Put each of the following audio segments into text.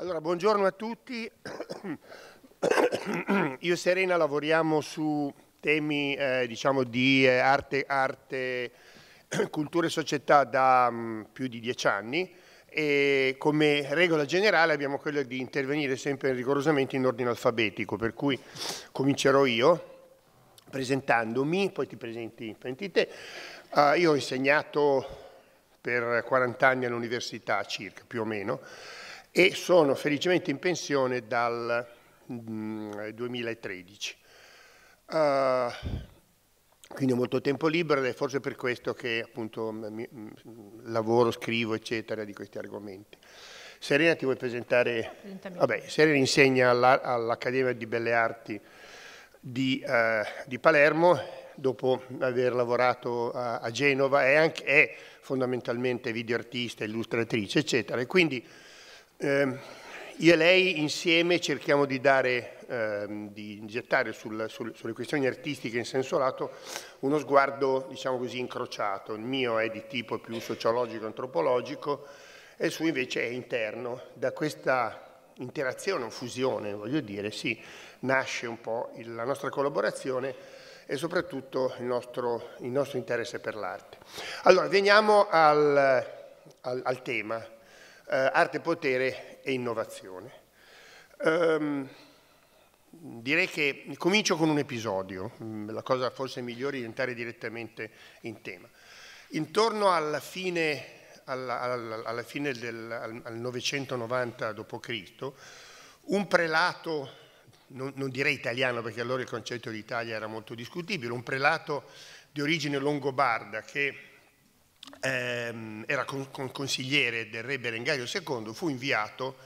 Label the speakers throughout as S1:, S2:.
S1: Allora, buongiorno a tutti. Io e Serena lavoriamo su temi eh, diciamo di eh, arte, arte, cultura e società da um, più di dieci anni e come regola generale abbiamo quello di intervenire sempre rigorosamente in ordine alfabetico, per cui comincerò io presentandomi, poi ti presenti, presenti te. Uh, io ho insegnato per 40 anni all'università circa, più o meno, e sono felicemente in pensione dal 2013. Mm, uh, eh, quindi ho molto tempo libero ed è forse per questo che appunto mi, lavoro, scrivo eccetera di questi argomenti. Serena ti vuoi presentare? Vabbè, Serena insegna all'Accademia di Belle Arti di, eh, di, Palermo dopo aver lavorato a, a Genova, è, anche, è fondamentalmente videoartista, illustratrice eccetera e quindi eh, io e lei insieme cerchiamo di, dare, ehm, di gettare sul, sul, sulle questioni artistiche in senso lato uno sguardo, diciamo così, incrociato. Il mio è di tipo più sociologico-antropologico e il suo invece è interno. Da questa interazione o fusione, voglio dire, sì, nasce un po' la nostra collaborazione e soprattutto il nostro, il nostro interesse per l'arte. Allora, veniamo al, al, al tema eh, arte, potere e innovazione. Ehm, direi che comincio con un episodio, mm, la cosa forse migliore è entrare direttamente in tema. Intorno alla fine, alla, alla, alla fine del al, al 990 d.C., un prelato, non, non direi italiano perché allora il concetto di Italia era molto discutibile, un prelato di origine longobarda che ehm, era con, con consigliere del re Berengario II, fu inviato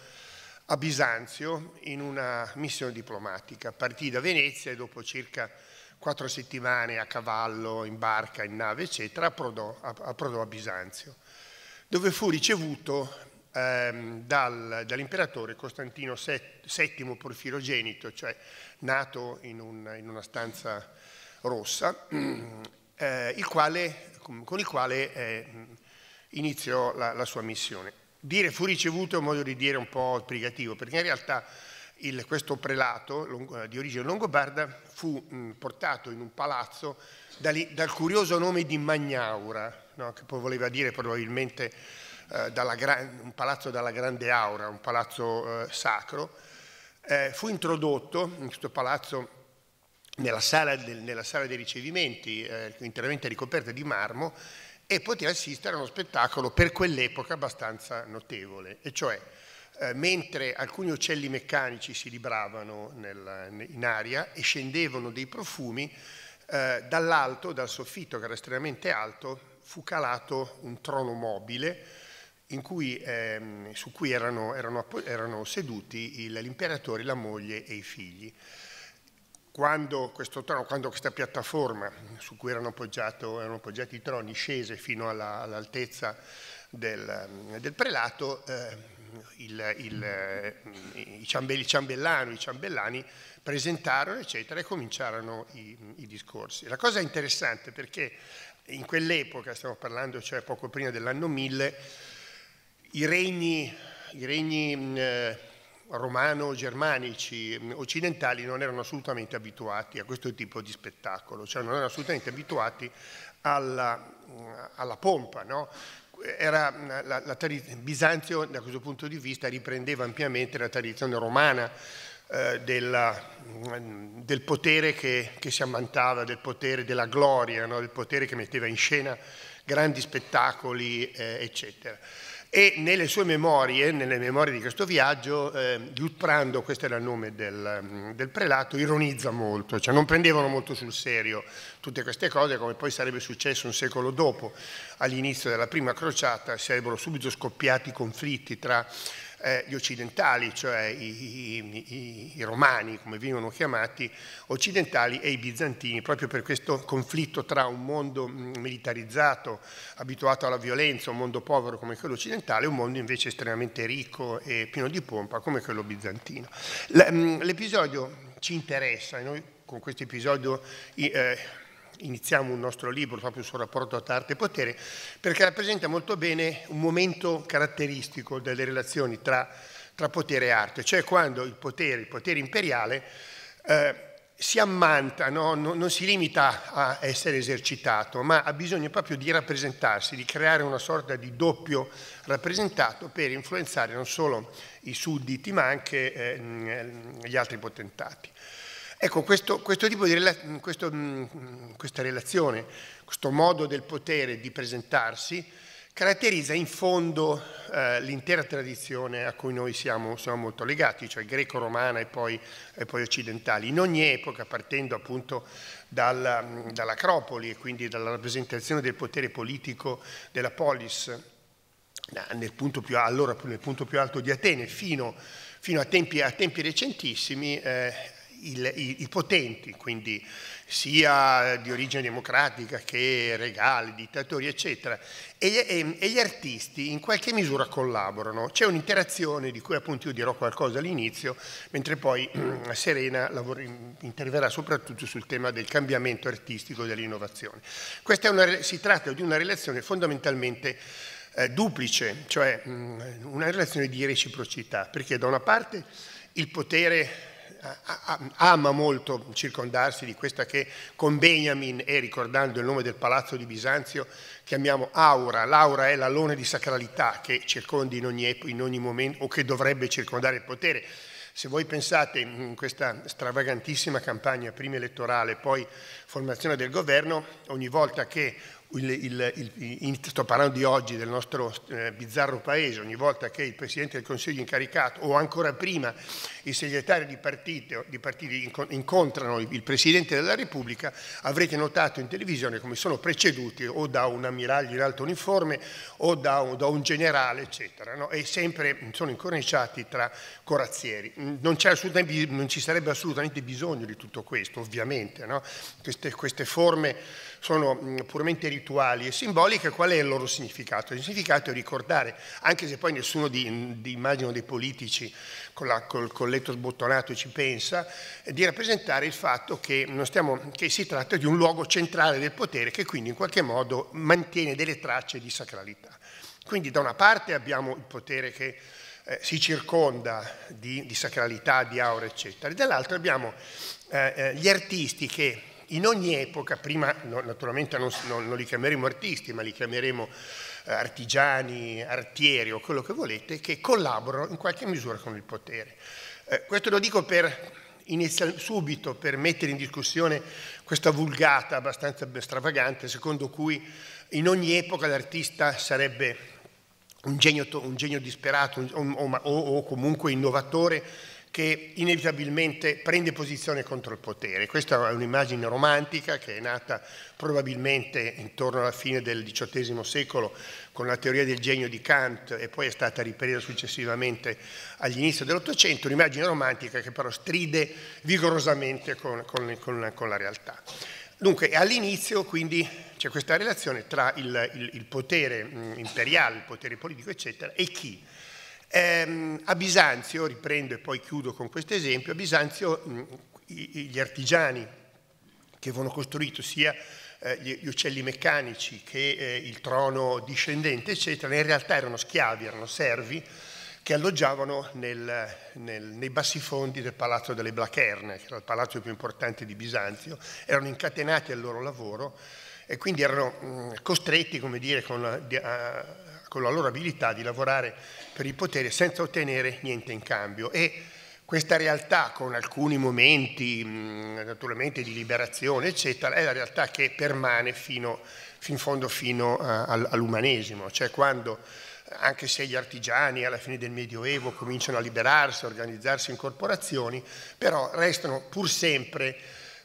S1: a Bisanzio in una missione diplomatica. Partì da Venezia e dopo circa quattro settimane a cavallo, in barca, in nave, eccetera, approdò, approdò a Bisanzio, dove fu ricevuto ehm, dal, dall'imperatore Costantino VII Porfirogenito, cioè nato in, un, in una stanza rossa, eh, il quale con il quale eh, iniziò la, la, sua missione. Dire fu ricevuto è un modo di dire un po' sbrigativo, perché in realtà il, questo prelato eh, di origine longobarda fu mh, portato in un palazzo da dal curioso nome di Magnaura, no? che poi voleva dire probabilmente eh, gran, un palazzo dalla grande aura, un palazzo eh, sacro. Eh, fu introdotto in questo palazzo nella sala, del, nella sala dei ricevimenti, eh, interamente ricoperta di marmo, e poteva assistere a uno spettacolo per quell'epoca abbastanza notevole, e cioè eh, mentre alcuni uccelli meccanici si libravano nella, in aria e scendevano dei profumi, eh, dall'alto, dal soffitto che era estremamente alto, fu calato un trono mobile cui, eh, su cui erano, erano, erano seduti l'imperatore, la moglie e i figli quando, trono, quando, questa piattaforma su cui erano, appoggiato, erano appoggiati i troni scese fino all'altezza del, del, prelato, eh, il, il, eh, i, ciambelli, i ciambellano, i ciambellani presentarono eccetera, e cominciarono i, i discorsi. La cosa interessante perché in quell'epoca, stiamo parlando cioè poco prima dell'anno 1000, i regni, i regni eh, romano-germanici mm, occidentali non erano assolutamente abituati a questo tipo di spettacolo, cioè non erano assolutamente abituati alla, mm, alla pompa. No? Era, mm, la, la Bisanzio da questo punto di vista riprendeva ampiamente la tradizione romana eh, della, del potere che, che, si ammantava, del potere della gloria, no? del potere che metteva in scena grandi spettacoli, eh, eccetera. E nelle sue memorie, nelle memorie di questo viaggio, eh, Liutprando, questo era il nome del, mm, del prelato, ironizza molto, cioè non prendevano molto sul serio tutte queste cose, come poi sarebbe successo un secolo dopo, all'inizio della prima crociata, sarebbero subito scoppiati i conflitti tra eh, gli occidentali, cioè i, i, i, romani, come venivano chiamati, occidentali e i bizantini, proprio per questo conflitto tra un mondo mm, militarizzato, abituato alla violenza, un mondo povero come quello occidentale, e un mondo invece estremamente ricco e pieno di pompa come quello bizantino. Mm, l'episodio ci interessa e noi con questo episodio... Eh, iniziamo un nostro libro proprio sul rapporto tra arte e potere, perché rappresenta molto bene un momento caratteristico delle relazioni tra, tra potere e arte, cioè quando il potere, il potere imperiale, eh, si ammanta, no? non, non, si limita a essere esercitato, ma ha bisogno proprio di rappresentarsi, di creare una sorta di doppio rappresentato per influenzare non solo i sudditi, ma anche eh, gli altri potentati. Ecco, questo, questo tipo di rela questo, mm, mm, questa relazione, questo modo del potere di presentarsi, caratterizza in fondo eh, l'intera tradizione a cui noi siamo, siamo molto legati, cioè greco-romana e, e poi, occidentali. In ogni epoca, partendo appunto dal, mm, dall'acropoli e quindi dalla rappresentazione del potere politico della polis, nel punto più, allora nel punto più alto di Atene, fino, fino a, tempi, a tempi recentissimi, eh, il, i, i, potenti, quindi sia di origine democratica che regali, dittatori, eccetera, e, e, e gli artisti in qualche misura collaborano. C'è un'interazione di cui appunto io dirò qualcosa all'inizio, mentre poi Serena interverrà soprattutto sul tema del cambiamento artistico e dell'innovazione. Una, si tratta di una relazione fondamentalmente eh, duplice, cioè mh, mm, una relazione di reciprocità, perché da una parte il potere eh, ama molto circondarsi di questa che con Benjamin e ricordando il nome del palazzo di Bisanzio chiamiamo aura, l'aura è l'alone di sacralità che circonda in ogni, in ogni momento o che dovrebbe circondare il potere. Se voi pensate mm, in questa stravagantissima campagna prima elettorale, poi formazione del governo, ogni volta che il, il, il, sto parlando di oggi, del nostro eh, bizzarro paese, ogni volta che il Presidente del Consiglio incaricato o ancora prima i segretari di, partito di partiti incontrano il Presidente della Repubblica, avrete notato in televisione come sono preceduti o da un ammiraglio in alto uniforme o da un, da un generale, eccetera, no? e sempre sono incorniciati tra corazzieri. Mm, non, non, ci sarebbe assolutamente bisogno di tutto questo, ovviamente, no? queste, queste forme sono mm, puramente rituali e simboliche, qual è il loro significato? Il significato è ricordare, anche se poi nessuno di, di immagino dei politici con la, col colletto sbottonato ci pensa, eh, di rappresentare il fatto che, stiamo, che si tratta di un luogo centrale del potere che quindi in qualche modo mantiene delle tracce di sacralità. Quindi da una parte abbiamo il potere che eh, si circonda di, di, sacralità, di aura, eccetera. E dall'altra abbiamo eh, eh gli artisti che in ogni epoca, prima no, naturalmente non, non, non, li chiameremo artisti, ma li chiameremo eh, artigiani, artieri o quello che volete, che collaborano in qualche misura con il potere. Eh, questo lo dico per inizial, subito per mettere in discussione questa vulgata abbastanza stravagante secondo cui in ogni epoca l'artista sarebbe un genio, un genio disperato un, o, o, o comunque innovatore che inevitabilmente prende posizione contro il potere. Questa è un'immagine romantica che è nata probabilmente intorno alla fine del XVIII secolo con la teoria del genio di Kant e poi è stata ripresa successivamente all'inizio dell'Ottocento, un'immagine romantica che però stride vigorosamente con, con, con, con la realtà. Dunque, all'inizio quindi c'è questa relazione tra il, il, il potere mm, imperiale, il potere politico, eccetera, e chi? Eh, a Bisanzio, riprendo e poi chiudo con questo esempio, a Bisanzio mh, gli artigiani che avevano costruito sia eh, gli uccelli meccanici che eh, il trono discendente, eccetera, in realtà erano schiavi, erano servi che alloggiavano nel, nel, nei bassifondi del palazzo delle Blacherne, che era il palazzo più importante di Bisanzio, erano incatenati al loro lavoro e quindi erano mh, costretti, come dire, con, a, a con la loro abilità di lavorare per il potere senza ottenere niente in cambio. E questa realtà, con alcuni momenti mm, naturalmente di liberazione, eccetera, è la realtà che permane fino, fin fondo fino eh, all'umanesimo, cioè quando anche se gli artigiani alla fine del Medioevo cominciano a liberarsi, a organizzarsi in corporazioni, però restano pur sempre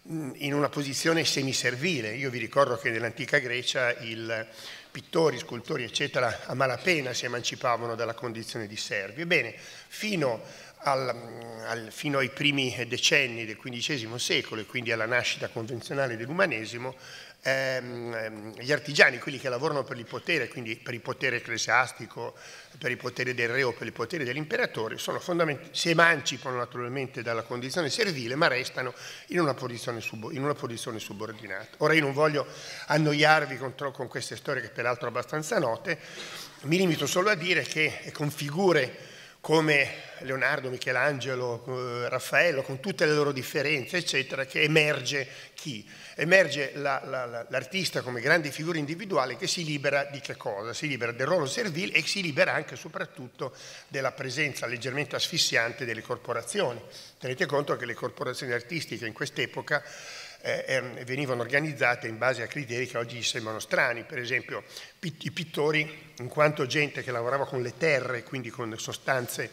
S1: mm, in una posizione semiservile. Io vi ricordo che nell'antica Grecia il, pittori, scultori, eccetera, a malapena si emancipavano dalla condizione di servi. Ebbene, fino, al, al, fino ai primi decenni del XV secolo e quindi alla nascita convenzionale dell'umanesimo, Ehm, ehm, gli artigiani, quelli che lavorano per il potere, quindi per il potere ecclesiastico, per il potere del re o per il potere dell'imperatore, si emancipano naturalmente dalla condizione servile, ma restano in una posizione, sub, in una posizione subordinata. Ora io non voglio annoiarvi con, con queste storie che peraltro abbastanza note, mi limito solo a dire che con figure come Leonardo, Michelangelo, eh, Raffaello, con tutte le loro differenze, eccetera, che emerge chi? emerge la, la, l'artista come grande figura individuale che si libera di che cosa? Si libera del ruolo servile e si libera anche e soprattutto della presenza leggermente asfissiante delle corporazioni. Tenete conto che le corporazioni artistiche in quest'epoca eh, ehm, venivano organizzate in base a criteri che oggi sembrano strani, per esempio i pittori, in quanto gente che lavorava con le terre, quindi con sostanze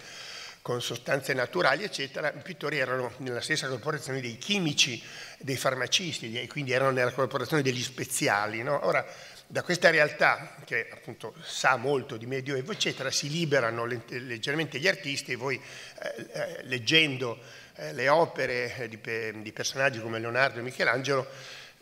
S1: con sostanze naturali, eccetera, i pittori erano nella stessa corporazione dei chimici, dei farmacisti, e quindi erano nella corporazione degli speziali. No? Ora, da questa realtà, che appunto sa molto di Medioevo, eccetera, si liberano leggermente gli artisti e voi, eh, eh leggendo eh, le opere eh, di, di, personaggi come Leonardo e Michelangelo,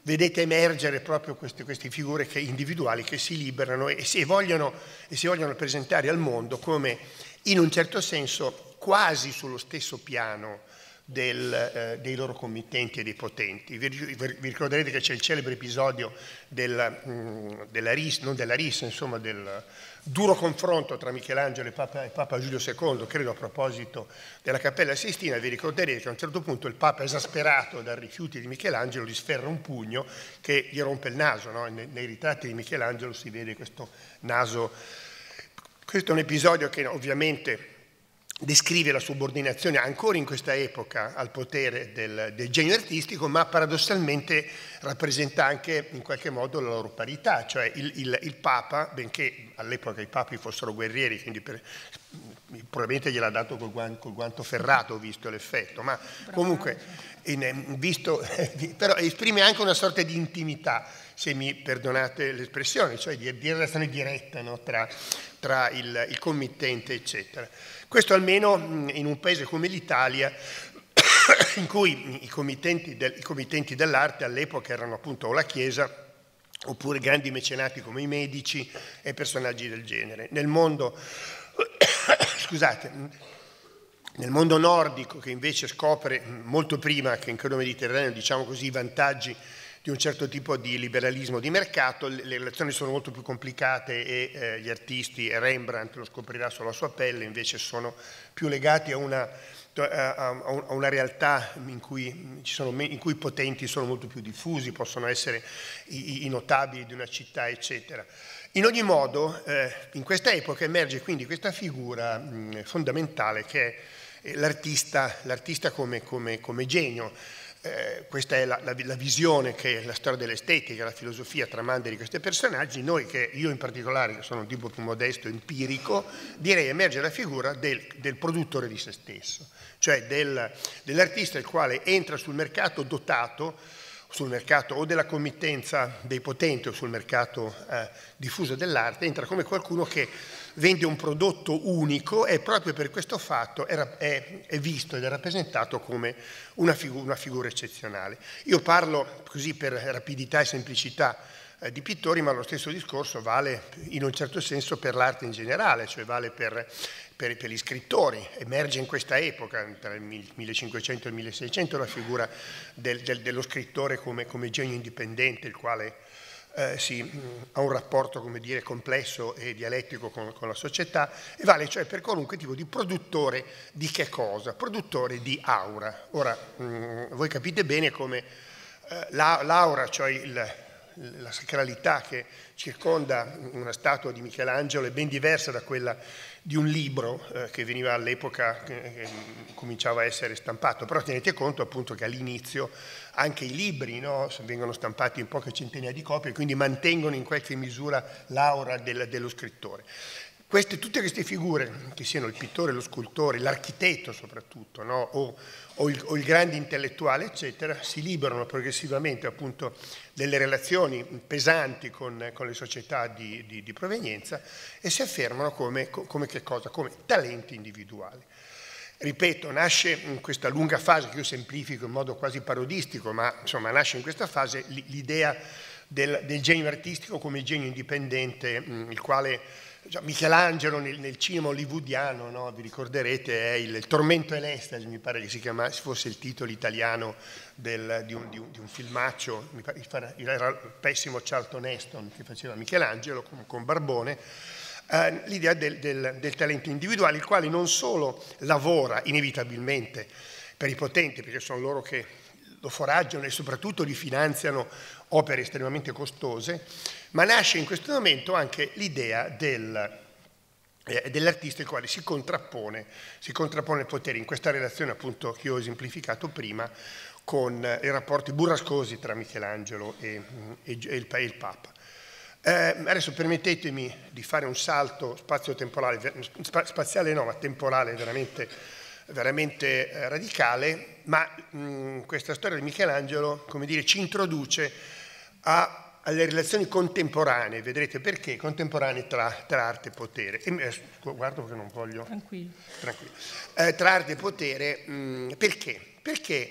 S1: vedete emergere proprio queste, queste figure che, individuali che si liberano e si, vogliono, e si vogliono presentare al mondo come, in un certo senso, quasi sullo stesso piano del, eh, dei loro committenti e dei potenti. Vi, vi ricorderete che c'è il celebre episodio della, mh, mm, della RIS, non della RIS, insomma del duro confronto tra Michelangelo e Papa, e Papa, Giulio II, credo a proposito della Cappella Sistina, vi ricorderete che a un certo punto il Papa, esasperato dal rifiuto di Michelangelo, gli sferra un pugno che gli rompe il naso. No? Nei, nei ritratti di Michelangelo si vede questo naso. Questo è un episodio che ovviamente descrive la subordinazione ancora in questa epoca al potere del, del, genio artistico, ma paradossalmente rappresenta anche in qualche modo la loro parità, cioè il, il, il Papa, benché all'epoca i papi fossero guerrieri, quindi per, probabilmente gliel'ha dato col, guanto, col guanto ferrato, visto l'effetto, ma comunque in, eh, visto, però esprime anche una sorta di intimità, se mi perdonate l'espressione, cioè di, di relazione diretta no, tra tra il, il committente, eccetera. Questo almeno in un paese come l'Italia in cui i committenti, del, i committenti dell'arte all'epoca erano appunto la Chiesa oppure grandi mecenati come i medici e personaggi del genere. Nel mondo, scusate, nel mondo nordico che invece scopre molto prima che in quello mediterraneo diciamo così, i vantaggi di un certo tipo di liberalismo di mercato, le, relazioni sono molto più complicate e eh, gli artisti, Rembrandt lo scoprirà sulla sua pelle, invece sono più legati a una, a una realtà in cui, sono, in cui, i potenti sono molto più diffusi, possono essere i, i notabili di una città, eccetera. In ogni modo, eh, in questa epoca emerge quindi questa figura mh, fondamentale che è eh, l'artista, come, come, come genio. Eh, questa è la, la, la, visione che la storia dell'estetica, la filosofia tramanda di questi personaggi, noi che io in particolare, che sono un tipo più modesto, empirico, direi emerge la figura del, del produttore di se stesso, cioè del, dell'artista il quale entra sul mercato dotato sul mercato o della committenza dei potenti o sul mercato eh, diffuso dell'arte, entra come qualcuno che vende un prodotto unico e proprio per questo fatto è, è, è visto ed è rappresentato come una, figu una, figura eccezionale. Io parlo così per rapidità e semplicità eh, di pittori, ma lo stesso discorso vale in un certo senso per l'arte in generale, cioè vale per per, per, gli scrittori, emerge in questa epoca, tra il 1500 e il 1600, la figura del, del, dello scrittore come, come, genio indipendente, il quale eh, si, mh, mm, ha un rapporto dire, complesso e dialettico con, con, la società e vale cioè per qualunque tipo di produttore di che cosa? Produttore di aura. Ora, mh, mm, voi capite bene come eh, l'aura, cioè il, la sacralità che circonda una statua di Michelangelo, è ben diversa da quella di un libro eh, che veniva all'epoca, che, che, cominciava a essere stampato, però tenete conto appunto che all'inizio anche i libri no, vengono stampati in poche centinaia di copie, quindi mantengono in qualche misura l'aura del, dello scrittore. Queste, tutte queste figure, che siano il pittore, lo scultore, l'architetto soprattutto, no? o, o, il, o, il, grande intellettuale, eccetera, si liberano progressivamente appunto delle relazioni pesanti con, con le società di, di, di, provenienza e si affermano come, come, cosa, come talenti individuali. Ripeto, nasce in questa lunga fase, che io semplifico in modo quasi parodistico, ma insomma nasce in questa fase l'idea del, del genio artistico come genio indipendente, il quale cioè, Michelangelo nel, nel cinema hollywoodiano, no? vi ricorderete, è il, il Tormento e l'Estasi, mi pare che si chiamasse, fosse il titolo italiano del, di, un, di, un, di, un, filmaccio, pare, era il pessimo Charlton Heston che faceva Michelangelo con, con Barbone, eh, l'idea del, del, del talento individuale, il quale non solo lavora inevitabilmente per i potenti, perché sono loro che lo foraggiano e soprattutto li finanziano opere estremamente costose, ma nasce in questo momento anche l'idea del, eh, dell'artista il quale si contrappone, si contrappone al potere, in questa relazione appunto che ho esemplificato prima con i rapporti burrascosi tra Michelangelo e, mm, e, e, il, e il Papa. Eh, adesso permettetemi di fare un salto spazio-temporale, spaziale no, ma temporale veramente, veramente eh, radicale, ma mh, mm, questa storia di Michelangelo, come dire, ci introduce a, alle relazioni contemporanee, vedrete perché, contemporanee tra, tra arte e potere. E, eh, guardo che non voglio... Tranquillo. Tranquillo. Eh, tra arte e potere, mh, mm, perché? Perché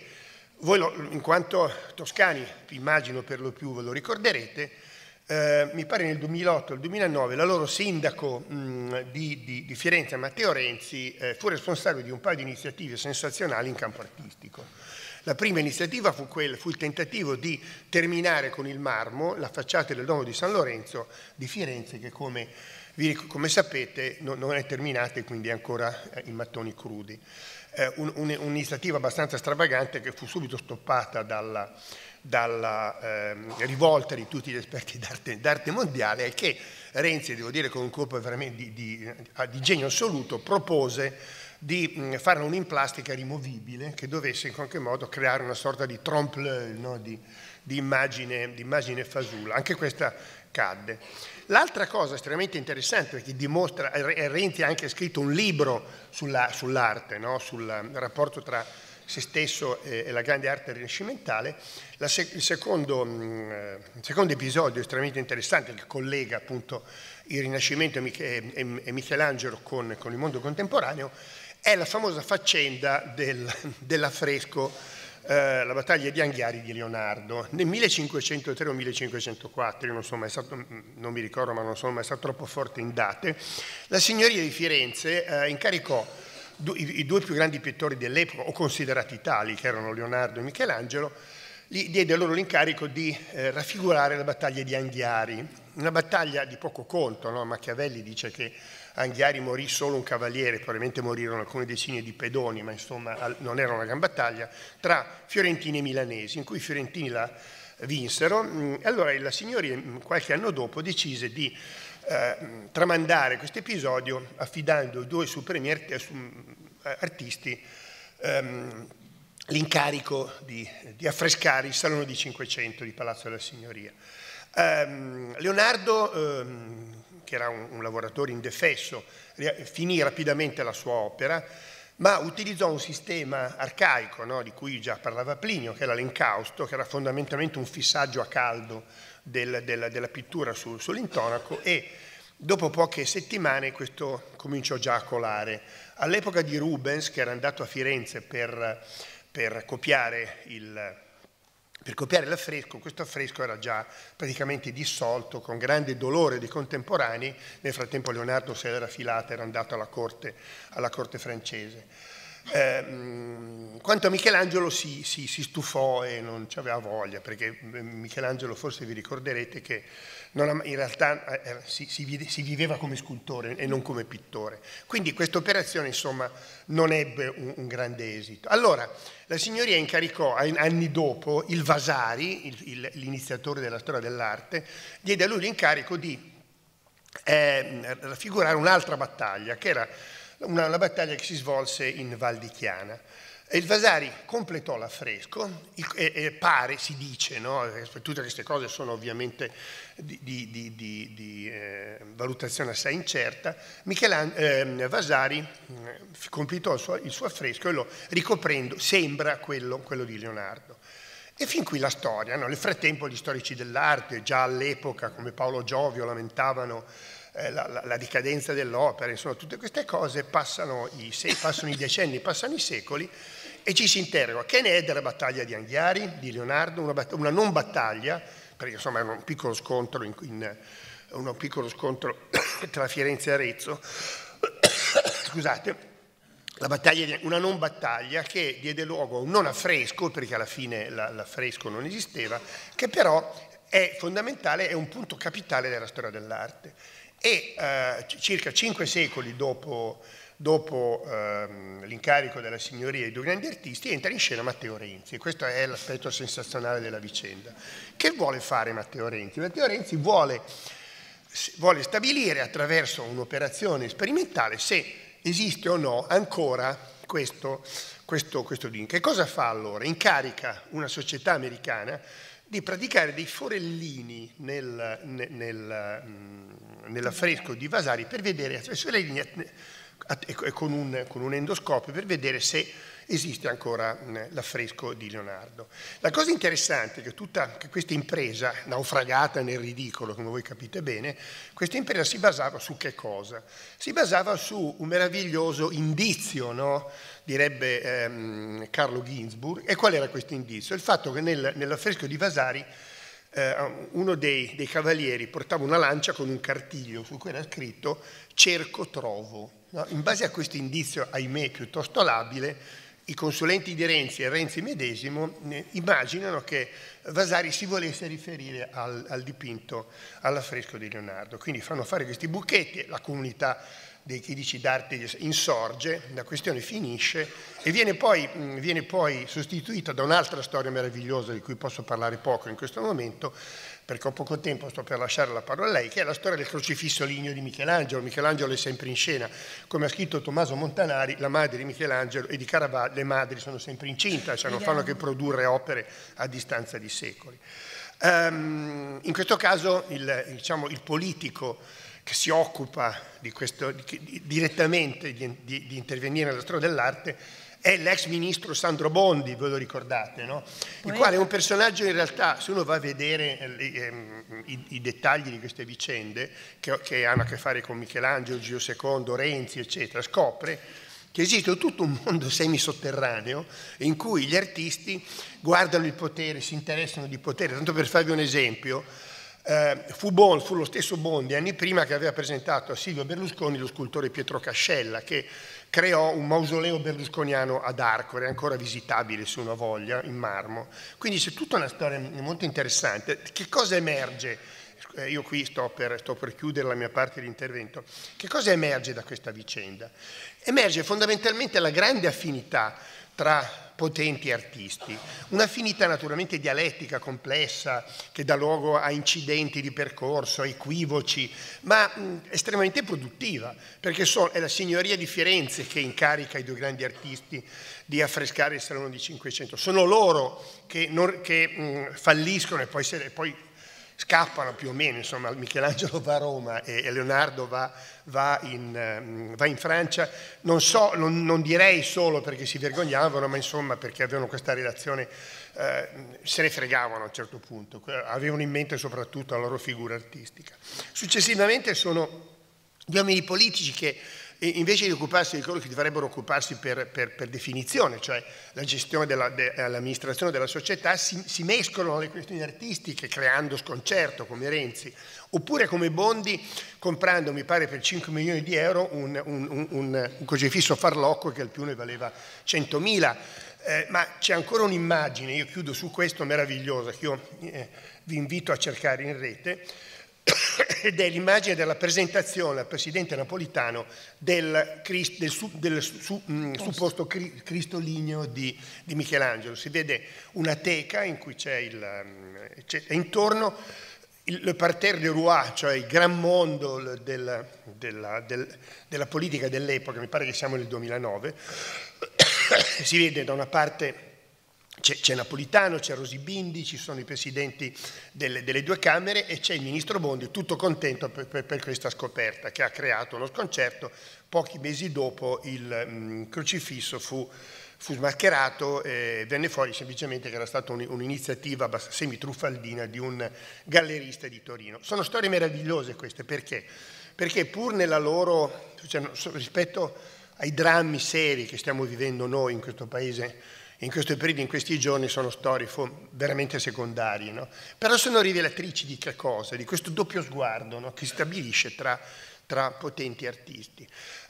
S1: voi, lo, in quanto toscani, immagino per lo più ve lo ricorderete, eh, mi pare nel 2008 o 2009 la loro sindaco mh, mm, di, di, di, Firenze, Matteo Renzi, eh, fu responsabile di un paio di iniziative sensazionali in campo artistico la prima iniziativa fu, quella, fu il tentativo di terminare con il marmo la facciata del Domo di San Lorenzo di Firenze che come, come sapete no, non è terminata e quindi è ancora eh, in mattoni crudi. Eh, un'iniziativa un, un abbastanza stravagante che fu subito stoppata dalla, dalla eh, rivolta di tutti gli esperti d'arte, mondiale e che Renzi, devo dire con un colpo veramente di, di, eh, di genio assoluto, propose di mm, fare un'implastica rimovibile che dovesse in qualche modo creare una sorta di trompe-l'œil, no? di, di, immagine, di immagine fasulla. Anche questa cadde. L'altra cosa estremamente interessante, perché dimostra, Renzi ha anche scritto un libro sull'arte, no? sul rapporto tra se stesso e, la grande arte rinascimentale. il, secondo, mm, eh, secondo, episodio estremamente interessante che collega appunto il Rinascimento e, Michelangelo con, con il mondo contemporaneo è la famosa faccenda del, dell'affresco eh, La battaglia di Anghiari di Leonardo. Nel 1503 o 1504, io non, sono mai stato, non mi ricordo ma non sono mai stato troppo forte in date, la signoria di Firenze eh, incaricò i, i due più grandi pittori dell'epoca, o considerati tali, che erano Leonardo e Michelangelo, gli diede loro l'incarico di eh, raffigurare la battaglia di Anghiari, una battaglia di poco conto, no? Machiavelli dice che Anghiari morì solo un cavaliere, probabilmente morirono alcune decine di pedoni, ma insomma non era una gran battaglia, tra fiorentini e milanesi, in cui i fiorentini la vinsero. Mm, allora la signoria mm, qualche anno dopo decise di eh, tramandare questo episodio affidando due supremi eh, mm, artisti ehm, l'incarico di, di, affrescare il Salone di 500 di Palazzo della Signoria. Ehm, Leonardo ehm, che era un, un lavoratore indefesso, finì rapidamente la sua opera, ma utilizzò un sistema arcaico, no, di cui già parlava Plinio, che era l'encausto, che era fondamentalmente un fissaggio a caldo del, del, della pittura sul, sull'intonaco e dopo poche settimane questo cominciò già a colare. All'epoca di Rubens, che era andato a Firenze per, per copiare il, per copiare l'affresco, questo affresco era già praticamente dissolto con grande dolore dei contemporanei, nel frattempo Leonardo se l'era filata, era andato alla corte, alla corte francese. Eh, quanto a Michelangelo si, si, si stufò e non ci aveva voglia, perché ehm, Michelangelo forse vi ricorderete che non, in realtà eh, eh si, si, viveva come scultore e non come pittore. Quindi questa operazione insomma non ebbe un, un grande esito. Allora, la signoria incaricò anni dopo il Vasari, il, il, l'iniziatore della storia dell'arte, diede a lui l'incarico di eh, raffigurare un'altra battaglia, che era una, una battaglia che si svolse in Val di Chiana. E Il Vasari completò l'affresco e, e, pare, si dice, no? Eh, tutte queste cose sono ovviamente di, di, di, di eh, valutazione assai incerta, ehm, eh, Vasari completò il suo, il suo, affresco e lo ricoprendo, sembra quello, quello di Leonardo. E fin qui la storia, no? nel frattempo gli storici dell'arte, già all'epoca come Paolo Giovio lamentavano eh, la, la, la, decadenza dell'opera, insomma tutte queste cose passano i, passano i decenni, passano i secoli e ci si interroga che ne è della battaglia di Anghiari, di Leonardo, una, batt- una non battaglia, perché insomma era un piccolo scontro, in, in, un piccolo scontro tra Firenze e Arezzo, scusate, di, una non battaglia che diede luogo a un non affresco, perché alla fine la, l'affresco non esisteva, che però è fondamentale, è un punto capitale della storia dell'arte. E eh, circa cinque secoli dopo dopo ehm, l'incarico della signoria e dei due grandi artisti, entra in scena Matteo Renzi. E questo è l'aspetto sensazionale della vicenda. Che vuole fare Matteo Renzi? Matteo Renzi vuole, vuole stabilire attraverso un'operazione sperimentale se esiste o no ancora questo, questo, questo DIN. Che cosa fa allora? Incarica una società americana di praticare dei forellini nel, nel, nel, mm, nell'affresco di Vasari per vedere attraverso le linee e con un, con un endoscopio per vedere se esiste ancora l'affresco di Leonardo. La cosa interessante è che tutta questa impresa, naufragata nel ridicolo, come voi capite bene, questa impresa si basava su che cosa? Si basava su un meraviglioso indizio, no? direbbe ehm, Carlo Ginzburg. E qual era questo indizio? Il fatto che nel, nell'affresco di Vasari eh, uno dei, dei cavalieri portava una lancia con un cartiglio su cui era scritto cerco trovo. No? In base a questo indizio, ahimè, piuttosto labile, i consulenti di Renzi e Renzi medesimo eh, immaginano che Vasari si volesse riferire al, al dipinto, all'affresco di Leonardo. Quindi fanno fare questi buchetti, la comunità dei critici d'arte insorge, la questione finisce e viene poi, mm, viene poi sostituita da un'altra storia meravigliosa di cui posso parlare poco in questo momento, perché ho poco tempo, sto per lasciare la parola a lei, che è la storia del crocifisso ligneo di Michelangelo. Michelangelo è sempre in scena. Come ha scritto Tommaso Montanari, la madre di Michelangelo e di Caravaggio, le madri sono sempre incinta, cioè non fanno eh. che produrre opere a distanza di secoli. Um, in questo caso il, diciamo, il politico che si occupa di questo, di, di, direttamente di, intervenire nella storia dell'arte è l'ex ministro Sandro Bondi, ve lo ricordate, no? il quale è ecco. un personaggio in realtà, se uno va a vedere eh, ehm, i, i dettagli di queste vicende, che, che, hanno a che fare con Michelangelo, Gio II, Renzi, eccetera, scopre che esiste tutto un mondo semisotterraneo in cui gli artisti guardano il potere, si interessano di potere. Tanto per farvi un esempio, eh, fu, bon, fu lo stesso Bondi anni prima che aveva presentato a Silvio Berlusconi lo scultore Pietro Cascella che creò un mausoleo berlusconiano ad Arcore, ancora visitabile se uno voglia, in marmo. Quindi c'è tutta una storia molto interessante. Che cosa emerge? Eh, io qui sto per, sto per chiudere la mia parte di intervento. Che cosa emerge da questa vicenda? Emerge fondamentalmente la grande affinità tra potenti artisti. Un'affinità naturalmente dialettica, complessa, che dà luogo a incidenti di percorso, a equivoci, ma mh, estremamente produttiva, perché so, è la signoria di Firenze che incarica i due grandi artisti di affrescare il Salone di Cinquecento. Sono loro che, non, che mh, falliscono e poi, se, poi scappano più o meno, insomma Michelangelo va a Roma e Leonardo va, va, in, ehm, va in, Francia, non, so, non, non, direi solo perché si vergognavano, ma insomma perché avevano questa relazione, eh, se ne fregavano a un certo punto, avevano in mente soprattutto la loro figura artistica. Successivamente sono gli uomini politici che e invece di occuparsi di quello che dovrebbero occuparsi per, per, per definizione, cioè la gestione dell'amministrazione de, eh, della società, si, si, mescolano le questioni artistiche creando sconcerto come Renzi, oppure come Bondi comprando, mi pare, per 5 milioni di euro un, un, un, un, un crocifisso farlocco che al più ne valeva 100.000. Eh, ma c'è ancora un'immagine, io chiudo su questo meravigliosa, che io eh, vi invito a cercare in rete, ed è l'immagine della presentazione al presidente napolitano del, Christ, del, su, del su, mh, mm, supposto cri, Cristo Ligneo di, di, Michelangelo. Si vede una teca in cui c'è, il, mm, c'è intorno il, le parterre de roi, cioè il gran mondo del, della, della politica dell'epoca, mi pare che siamo nel 2009, si vede da una parte c'è, Napolitano, c'è Rosibindi, ci sono i presidenti delle, delle due Camere e c'è il ministro Bondi, tutto contento per, per, per, questa scoperta che ha creato lo sconcerto. Pochi mesi dopo il mh, mm, crocifisso fu, fu smascherato e venne fuori semplicemente che era stata un'iniziativa un semi-truffaldina di un gallerista di Torino. Sono storie meravigliose queste, perché? Perché pur nella loro, cioè, rispetto ai drammi seri che stiamo vivendo noi in questo paese, in questo periodo, in questi giorni, sono storie veramente secondarie, no? però sono rivelatrici di che cosa? Di questo doppio sguardo no? che si stabilisce tra, tra potenti artisti.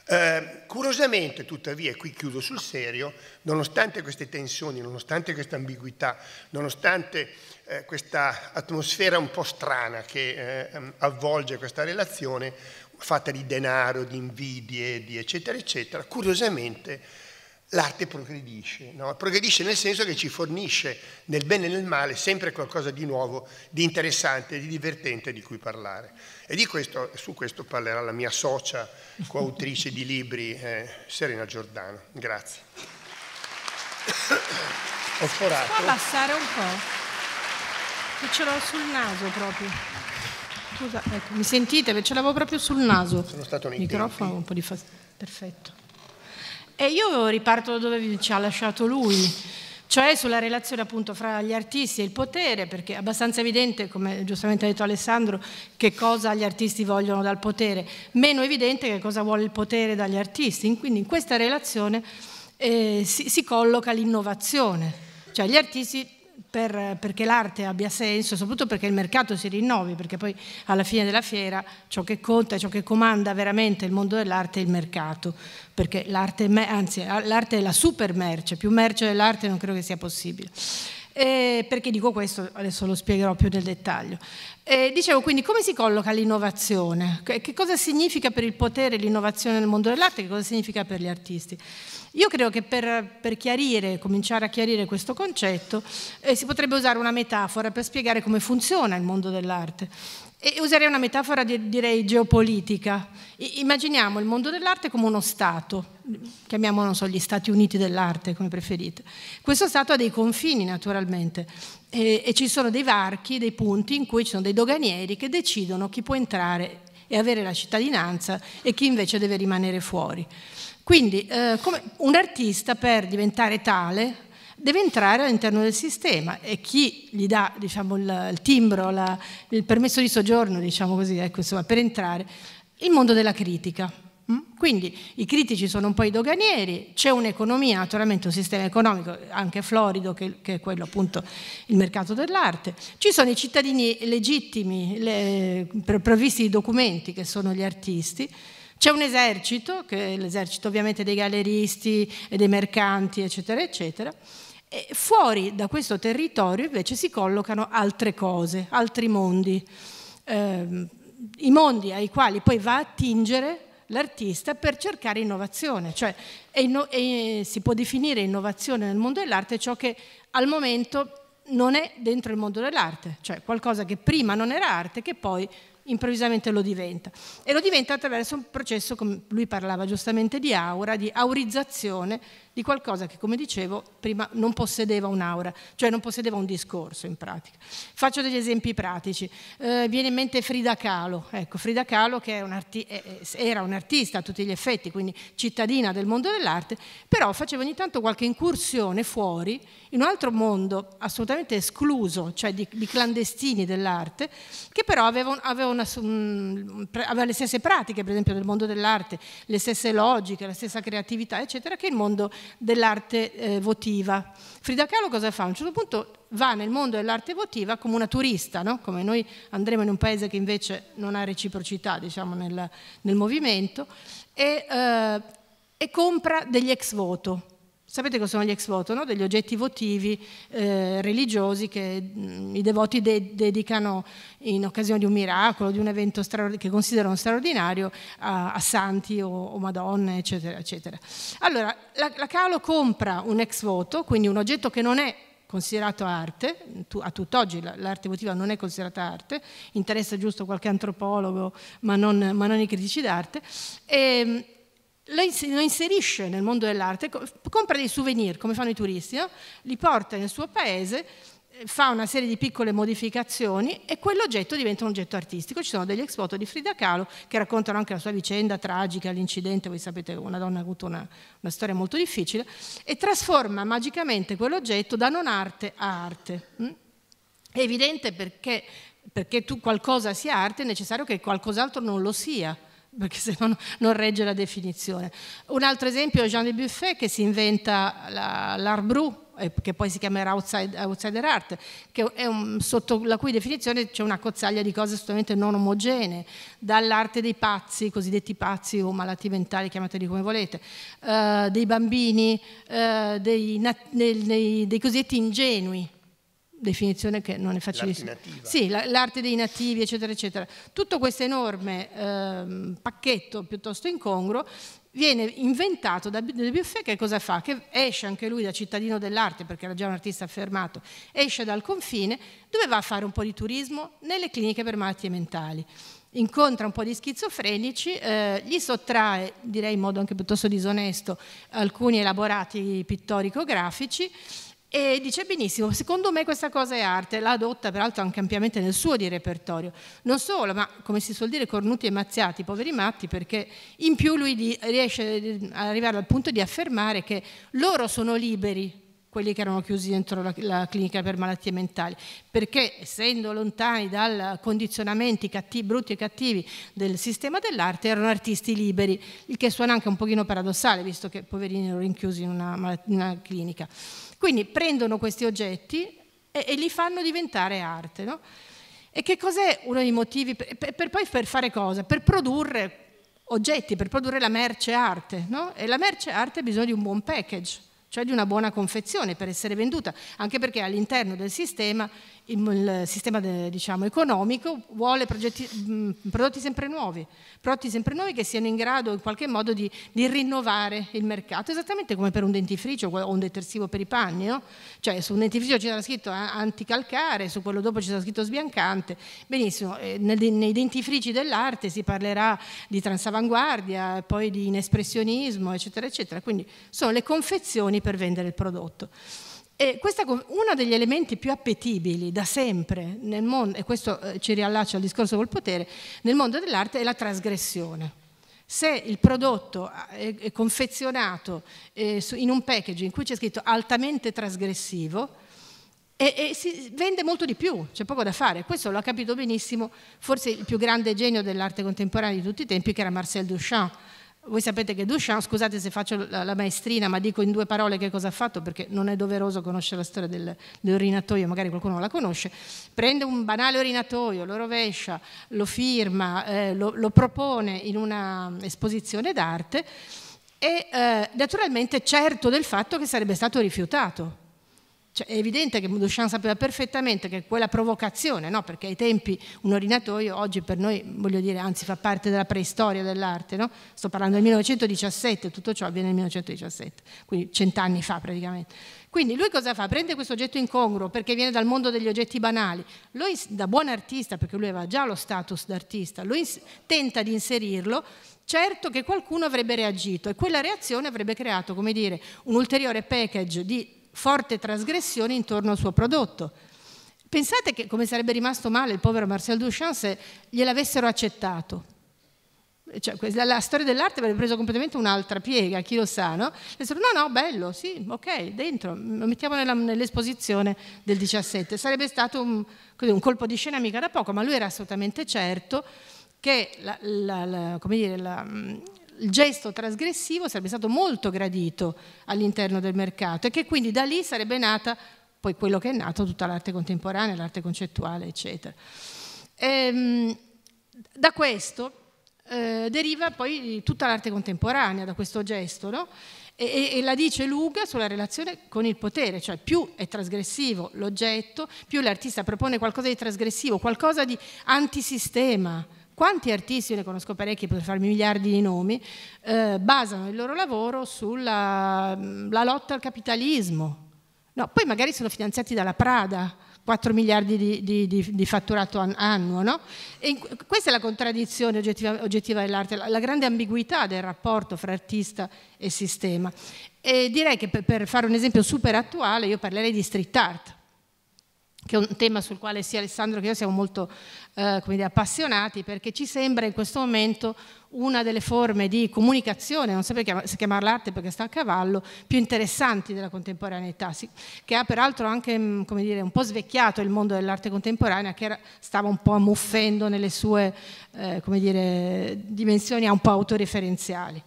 S1: Eh, curiosamente, tuttavia, e qui chiudo sul serio, nonostante queste tensioni, nonostante questa ambiguità, nonostante eh, questa atmosfera un po' strana che eh, ehm, avvolge questa relazione, fatta di denaro, di invidie, di eccetera, eccetera, curiosamente l'arte progredisce, no? progredisce nel senso che ci fornisce nel bene e nel male sempre qualcosa di nuovo, di interessante, di divertente di cui parlare. E di questo, su questo parlerà la mia socia, coautrice di libri, eh, Serena Giordano. Grazie. Ho forato. Può abbassare
S2: un po'? Che ce l'ho sul naso proprio. Scusa, ecco, mi sentite? Ce l'avevo proprio sul naso. Sono stato nei microfono un po' di fastidio. Perfetto. E io riparto da dove ci ha lasciato lui, cioè sulla relazione appunto fra gli artisti e il potere, perché è abbastanza evidente, come giustamente ha detto Alessandro, che cosa gli artisti vogliono dal potere, meno evidente che cosa vuole il potere dagli artisti. Quindi in questa relazione eh, si, si colloca l'innovazione, cioè gli artisti per, perché l'arte abbia senso, soprattutto perché il mercato si rinnovi, perché poi alla fine della fiera ciò che conta, ciò che comanda veramente il mondo dell'arte è il mercato, perché l'arte, anzi, l'arte è la super merce, più merce dell'arte non credo che sia possibile. Eh, perché dico questo? Adesso lo spiegherò più nel dettaglio. Eh, dicevo quindi come si colloca l'innovazione? Che cosa significa per il potere l'innovazione nel mondo dell'arte? Che cosa significa per gli artisti? Io credo che per, per chiarire, cominciare a chiarire questo concetto eh, si potrebbe usare una metafora per spiegare come funziona il mondo dell'arte. E userei una metafora di, direi geopolitica. I, immaginiamo il mondo dell'arte come uno Stato, chiamiamolo so, gli Stati Uniti dell'arte come preferite. Questo Stato ha dei confini naturalmente e, e ci sono dei varchi, dei punti in cui ci sono dei doganieri che decidono chi può entrare e avere la cittadinanza e chi invece deve rimanere fuori. Quindi eh, un artista per diventare tale deve entrare all'interno del sistema e chi gli dà diciamo, il, il, timbro, la, il permesso di soggiorno, diciamo così, ecco, insomma, per entrare, il mondo della critica. Mm? Quindi i critici sono un po' i doganieri, c'è un'economia, naturalmente un sistema economico anche florido che, che è quello appunto il mercato dell'arte, ci sono i cittadini legittimi le, eh, provvisti di documenti che sono gli artisti, c'è un esercito, che è l'esercito ovviamente dei galleristi e dei mercanti, eccetera, eccetera. E fuori da questo territorio invece si collocano altre cose, altri mondi, eh, i mondi ai quali poi va a attingere l'artista per cercare innovazione, cioè inno- si può definire innovazione nel mondo dell'arte ciò che al momento non è dentro il mondo dell'arte, cioè qualcosa che prima non era arte che poi improvvisamente lo diventa. E lo diventa attraverso un processo, come lui parlava giustamente di aura, di aurizzazione di qualcosa che, come dicevo, prima non possedeva un'aura, cioè non possedeva un discorso in pratica. Faccio degli esempi pratici. Eh, viene in mente Frida Kahlo, ecco, Frida Kahlo che un era un'artista a tutti gli effetti, quindi cittadina del mondo dell'arte, però faceva ogni tanto qualche incursione fuori, in un altro mondo assolutamente escluso, cioè di, di clandestini dell'arte, che però aveva, aveva, una, un, aveva le stesse pratiche, per esempio, del mondo dell'arte, le stesse logiche, la stessa creatività, eccetera, che il mondo dell'arte eh, votiva. Frida Kahlo cosa fa? A un certo punto va nel mondo dell'arte votiva come una turista, no? come noi andremo in un paese che invece non ha reciprocità diciamo, nel, nel movimento, e, eh, e compra degli ex voto Sapete cosa sono gli ex voto? No? Degli oggetti votivi eh, religiosi che mh, mm, i devoti de- dedicano in occasione di un miracolo, di un evento straord- che considerano straordinario a, a santi o, o, madonne, eccetera, eccetera. Allora, la, la Calo compra un ex voto, quindi un oggetto che non è considerato arte, a tutt'oggi l'arte votiva non è considerata arte, interessa giusto qualche antropologo, ma non, ma non i critici d'arte, e, ehm, lo inserisce nel mondo dell'arte, compra dei souvenir come fanno i turisti, no? li porta nel suo paese, eh, fa una serie di piccole modificazioni e quell'oggetto diventa un oggetto artistico. Ci sono degli ex foto di Frida Kahlo che raccontano anche la sua vicenda tragica, l'incidente, voi sapete una donna ha avuto una, una storia molto difficile, e trasforma magicamente quell'oggetto da non arte a arte. Mm? È evidente perché, perché tu qualcosa sia arte è necessario che qualcos'altro non lo sia perché se no non regge la definizione. Un altro esempio è Jean de Buffet che si inventa la, l'art brew, eh, che poi si chiamerà outside, outsider art, un, sotto la cui definizione c'è una cozzaglia di cose assolutamente non omogenee, dall'arte dei pazzi, cosiddetti pazzi o malati mentali, chiamateli come volete, eh, dei bambini, eh, dei, dei, dei, dei cosiddetti ingenui, definizione che non è facilissima. Sì, l'arte dei nativi, eccetera, eccetera. Tutto questo enorme ehm, pacchetto piuttosto incongruo viene inventato da De Buffet che cosa fa? Che esce anche lui da cittadino dell'arte, perché era già un artista affermato, esce dal confine, dove va a fare un po' di turismo nelle cliniche per malattie mentali. Incontra un po' di schizofrenici, eh, gli sottrae, direi in modo anche piuttosto disonesto, alcuni elaborati pittorico-grafici, e dice benissimo, secondo me questa cosa è arte, la adotta peraltro anche ampiamente nel suo di repertorio. Non solo, ma come si suol dire, cornuti e mazziati, poveri matti, perché in più lui riesce ad arrivare al punto di affermare che loro sono liberi, quelli che erano chiusi dentro la, la, clinica per malattie mentali, perché essendo lontani dai condizionamenti cattivi, brutti e cattivi del sistema dell'arte erano artisti liberi, il che suona anche un pochino paradossale, visto che poverini erano rinchiusi in una, in una clinica. Quindi prendono questi oggetti e, e li fanno diventare arte. No? E che cos'è uno dei motivi? Per, per, poi per fare cosa? Per produrre oggetti, per produrre la merce arte. No? E la merce arte ha bisogno di un buon package cioè di una buona confezione per essere venduta, anche perché all'interno del sistema, il sistema diciamo, economico vuole progetti, prodotti sempre nuovi, prodotti sempre nuovi che siano in grado in qualche modo di, di rinnovare il mercato, esattamente come per un dentifricio o un detersivo per i panni, no? cioè su un dentifricio c'era scritto eh, anticalcare, su quello dopo c'era scritto sbiancante, benissimo, eh, nei dentifrici dell'arte si parlerà di transavanguardia, poi di inespressionismo, eccetera, eccetera, quindi sono le confezioni per vendere il prodotto. E questa, uno degli elementi più appetibili da sempre nel mondo, e questo eh, ci riallaccia al discorso col potere, nel mondo dell'arte è la trasgressione. Se il prodotto eh, è confezionato eh, in un package in cui c'è scritto altamente trasgressivo, e, e, si vende molto di più, c'è poco da fare. Questo lo ha capito benissimo forse il più grande genio dell'arte contemporanea di tutti i tempi, che era Marcel Duchamp, voi sapete che Duchamp, scusate se faccio la, maestrina, ma dico in due parole che cosa ha fatto perché non è doveroso conoscere la storia del, dell'orinatoio, magari qualcuno la conosce. Prende un banale orinatoio, lo rovescia, lo firma, eh, lo, lo, propone in una mm, esposizione d'arte e eh, naturalmente certo del fatto che sarebbe stato rifiutato cioè, è evidente che Duchamp sapeva perfettamente che quella provocazione, no? perché ai tempi un orinatoio oggi per noi, voglio dire, anzi fa parte della preistoria dell'arte, no? sto parlando del 1917, tutto ciò avviene nel 1917, quindi cent'anni fa praticamente. Quindi lui cosa fa? Prende questo oggetto incongruo perché viene dal mondo degli oggetti banali, lo da buon artista, perché lui aveva già lo status d'artista, lo tenta di inserirlo certo che qualcuno avrebbe reagito e quella reazione avrebbe creato, come dire, un ulteriore package di forte trasgressione intorno al suo prodotto. Pensate che come sarebbe rimasto male il povero Marcel Duchamp se gliel'avessero accettato. Cioè, la storia dell'arte avrebbe preso completamente un'altra piega, chi lo sa, no? Dessero, no, no, bello, sì, ok, dentro, lo mettiamo nella, nell'esposizione del 17. Sarebbe stato un, un, colpo di scena mica da poco, ma lui era assolutamente certo che la, la, la, dire, il gesto trasgressivo sarebbe stato molto gradito all'interno del mercato e che quindi da lì sarebbe nata poi quello che è nato, tutta l'arte contemporanea, l'arte concettuale, eccetera. Ehm, da questo eh, deriva poi tutta l'arte contemporanea, da questo gesto, no? E, e, la dice lunga sulla relazione con il potere, cioè più è trasgressivo l'oggetto, più l'artista propone qualcosa di trasgressivo, qualcosa di antisistema, quanti artisti, io ne conosco parecchi per farmi miliardi di nomi, eh, basano il loro lavoro sulla mm, lotta al capitalismo. No, poi magari sono finanziati dalla Prada, 4 miliardi di, di, di, di fatturato annuo. No? E questa è la contraddizione oggettiva, oggettiva dell'arte, la, la, grande ambiguità del rapporto fra artista e sistema. E direi che per, per fare un esempio super attuale io parlerei di street art che è un tema sul quale sia Alessandro che io siamo molto eh, dire, appassionati perché ci sembra in questo momento una delle forme di comunicazione, non so se chiamarla arte perché sta a cavallo, più interessanti della contemporaneità, sì, che ha peraltro anche mm, dire, un po' svecchiato il mondo dell'arte contemporanea che era, stava un po' ammuffendo nelle sue eh, dire, dimensioni un po' autoreferenziali.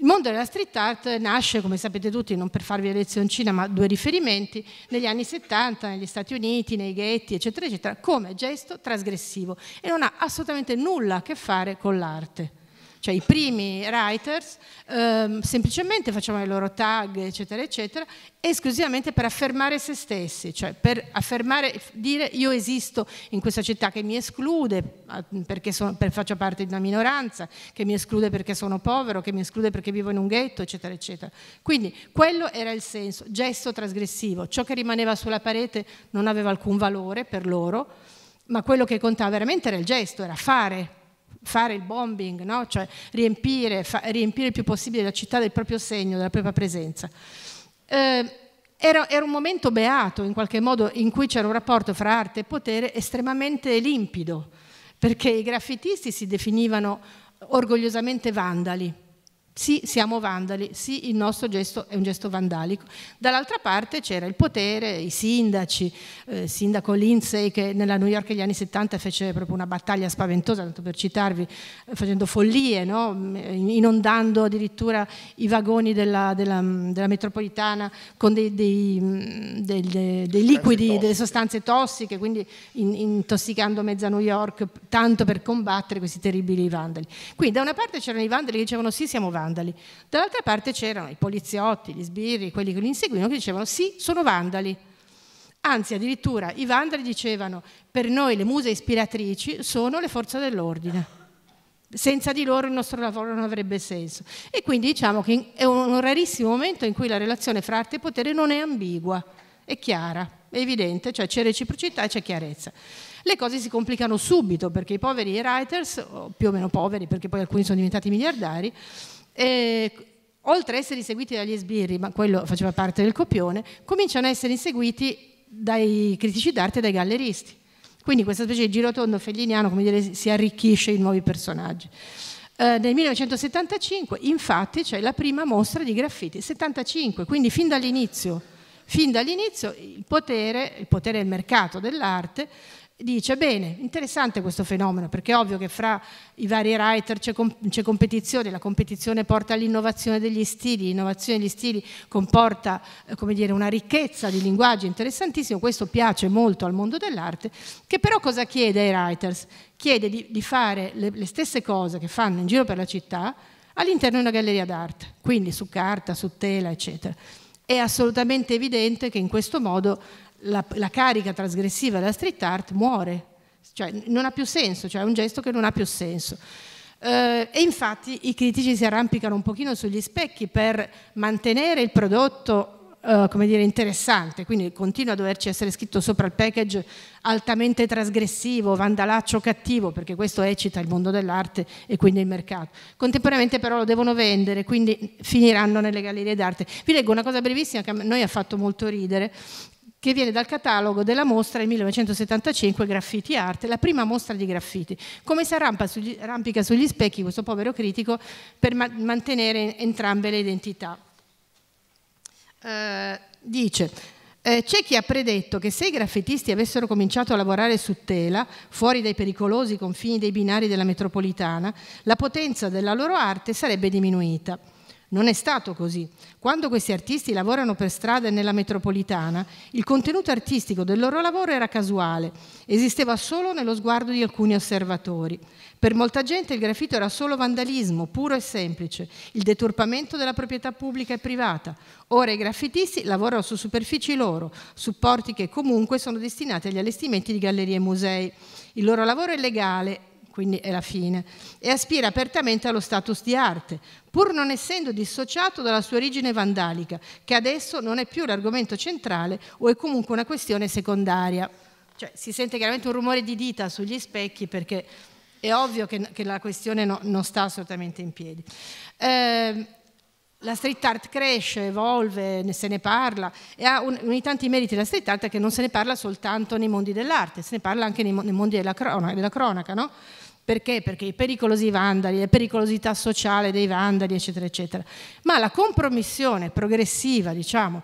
S2: Il mondo della street art nasce, come sapete tutti, non per farvi lezioncina, ma due riferimenti, negli anni 70, negli Stati Uniti, nei ghetti, eccetera, eccetera, come gesto trasgressivo e non ha assolutamente nulla a che fare con l'arte cioè i primi writers ehm, semplicemente facevano i loro tag, eccetera, eccetera, esclusivamente per affermare se stessi, cioè per affermare, dire io esisto in questa città che mi esclude perché sono, per, faccio parte di una minoranza, che mi esclude perché sono povero, che mi esclude perché vivo in un ghetto, eccetera, eccetera. Quindi quello era il senso, gesto trasgressivo, ciò che rimaneva sulla parete non aveva alcun valore per loro, ma quello che contava veramente era il gesto, era fare, fare il bombing, no? cioè riempire, riempire, il più possibile la città del proprio segno, della propria presenza. Eh, era, era, un momento beato, in qualche modo, in cui c'era un rapporto fra arte e potere estremamente limpido, perché i graffitisti si definivano orgogliosamente vandali sì siamo vandali, sì il nostro gesto è un gesto vandalico. Dall'altra parte c'era il potere, i sindaci, eh, il sindaco Lindsay che nella New York degli anni 70 fece proprio una battaglia spaventosa, tanto per citarvi, eh, facendo follie, no? Mm, eh, inondando addirittura i vagoni della, della, mm, della metropolitana con dei, dei, mm, dei, dei liquidi, tossiche. delle sostanze tossiche, quindi in, intossicando mezza New York, tanto per combattere questi terribili vandali. Quindi da una parte c'erano i vandali che dicevano sì siamo vandali, vandali. Dall'altra parte c'erano i poliziotti, gli sbirri, quelli che li inseguivano, che dicevano sì, sono vandali. Anzi, addirittura i vandali dicevano per noi le muse ispiratrici sono le forze dell'ordine. Senza di loro il nostro lavoro non avrebbe senso. E quindi diciamo che è un rarissimo momento in cui la relazione fra arte e potere non è ambigua, è chiara, è evidente, cioè c'è reciprocità e c'è chiarezza. Le cose si complicano subito perché i poveri writers, più o meno poveri perché poi alcuni sono diventati miliardari, eh, oltre ad essere inseguiti dagli sbirri, ma quello faceva parte del copione, cominciano a essere inseguiti dai critici d'arte e dai galleristi. Quindi questa specie di girotondo felliniano come dire, si arricchisce in nuovi personaggi. Eh, nel 1975 infatti c'è la prima mostra di graffiti, 75, quindi fin dall'inizio, fin dall'inizio il potere, il potere del mercato dell'arte, dice, bene, interessante questo fenomeno, perché è ovvio che fra i vari writer c'è, comp competizione, la competizione porta all'innovazione degli stili, l'innovazione degli stili comporta eh, dire, una ricchezza di linguaggio interessantissimo, questo piace molto al mondo dell'arte, che però cosa chiede ai writers? Chiede di, di fare le, le stesse cose che fanno in giro per la città all'interno di una galleria d'arte, quindi su carta, su tela, eccetera. È assolutamente evidente che in questo modo la, la carica trasgressiva della street art muore, cioè non ha più senso, cioè è un gesto che non ha più senso. Eh, e infatti i critici si arrampicano un pochino sugli specchi per mantenere il prodotto Uh, come dire, interessante, quindi continua a doverci essere scritto sopra il package altamente trasgressivo, vandalaccio cattivo, perché questo eccita il mondo dell'arte e quindi il mercato. Contemporaneamente però lo devono vendere, quindi finiranno nelle gallerie d'arte. Vi leggo una cosa brevissima che a noi ha fatto molto ridere, che viene dal catalogo della mostra del 1975 Graffiti Art, la prima mostra di graffiti. Come si arrampica sugli specchi questo povero critico per ma mantenere entrambe le identità? Eh, dice, eh, c'è chi ha predetto che se i graffitisti avessero cominciato a lavorare su tela, fuori dai pericolosi confini dei binari della metropolitana, la potenza della loro arte sarebbe diminuita. Non è stato così. Quando questi artisti lavorano per strada e nella metropolitana, il contenuto artistico del loro lavoro era casuale, esisteva solo nello sguardo di alcuni osservatori. Per molta gente il graffito era solo vandalismo, puro e semplice, il deturpamento della proprietà pubblica e privata. Ora i graffitisti lavorano su superfici loro, supporti che comunque sono destinati agli allestimenti di gallerie e musei. Il loro lavoro è legale, quindi è la fine, e aspira apertamente allo status di arte, pur non essendo dissociato dalla sua origine vandalica, che adesso non è più l'argomento centrale o è comunque una questione secondaria. Cioè, si sente chiaramente un rumore di dita sugli specchi perché è ovvio che, che la questione no, non sta assolutamente in piedi. Eh, la street art cresce, evolve, se ne parla e ha un, un, tanti meriti la street art è che non se ne parla soltanto nei mondi dell'arte, se ne parla anche nei, nei mondi della, crona, della cronaca, no? Perché? Perché i pericolosi vandali, la pericolosità sociale dei vandali, eccetera, eccetera. Ma la compromissione progressiva, diciamo,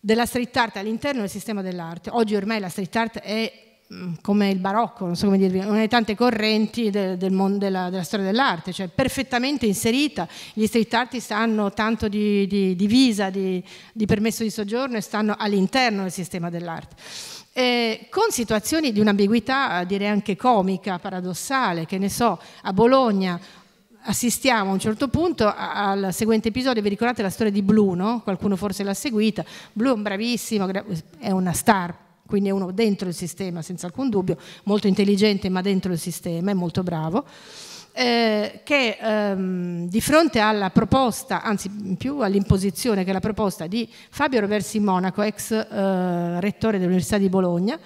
S2: della street art all'interno del sistema dell'arte, oggi ormai la street art è mm, come il barocco, non so come dirvi, una delle tante correnti del, del mondo, della, della, storia dell'arte, cioè perfettamente inserita. Gli street artist hanno tanto di, di, di visa, di, di permesso di soggiorno e stanno all'interno del sistema dell'arte eh, con situazioni di un'ambiguità direi anche comica, paradossale, che ne so, a Bologna assistiamo a un certo punto al seguente episodio, vi ricordate la storia di Blu, no? qualcuno forse l'ha seguita, Blu è un bravissimo, è una star quindi è uno dentro il sistema senza alcun dubbio, molto intelligente ma dentro il sistema, è molto bravo. Eh, che ehm, di fronte alla proposta, anzi più all'imposizione che la proposta di Fabio Roversi Monaco, ex eh, rettore dell'Università di Bologna,